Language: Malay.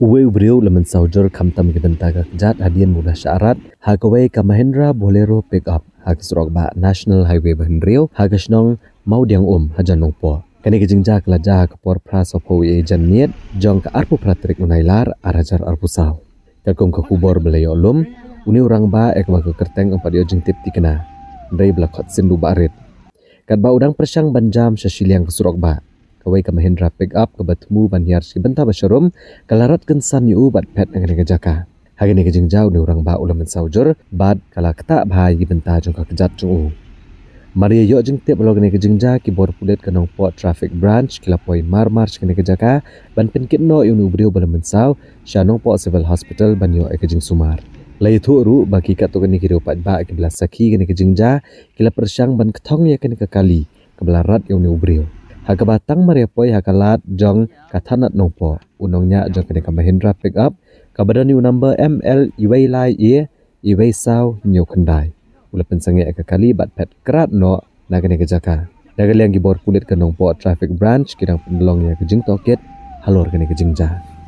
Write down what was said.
Uwe ubriu lemen saujur kam tam geben taga kejat mudah syarat hakawai kamahendra bolero pick up hak surok ba national highway bahendriu hakasnong mau diang um hajanung po. Kini kejengja kelaja kepor pras of hoi ejan niat jong ke arpu pratrik unailar arajar arpu saw. Kekum ke kubor beleyo lum uni urang ba ek waka kerteng empat yo jengtip dikena. Dari belakot sindu barit. Kat ba udang persyang banjam sesiliang kesurok ba kawai ka mahindra pick up ka batmu ban yar si banta ba showroom kalarat kan yu bat pet ang ne jaka hage ne jing jaw ne urang ba ulam sa ujor bad kalakta bhai gi banta jong ka jat chu maria yo jing te blog ne ke ja ki bor pulet ka nong po traffic branch kila poi mar march ke ne ban pin kit no yu ubri ba lam sa sha nong po civil hospital ban yo ek jing sumar lai tu ru ba ka to ke ne ki ro pat ba ki blasa ki ke ne ja kila persyang ban kthong ye ya ke ne ka kali ka blarat yu ubri hakaba tang mare poi hakalat jong kathana nongpo unongnya jong kene ka mahindra pick up kabada new number ml ui lai e ui sao nyu khandai ulapen sange ka kali bat pet krat no nagane kene jaka dagale angi bor kulit ka nongpo traffic branch kirang pendolong ya ke jing toket halor kene ke jingja.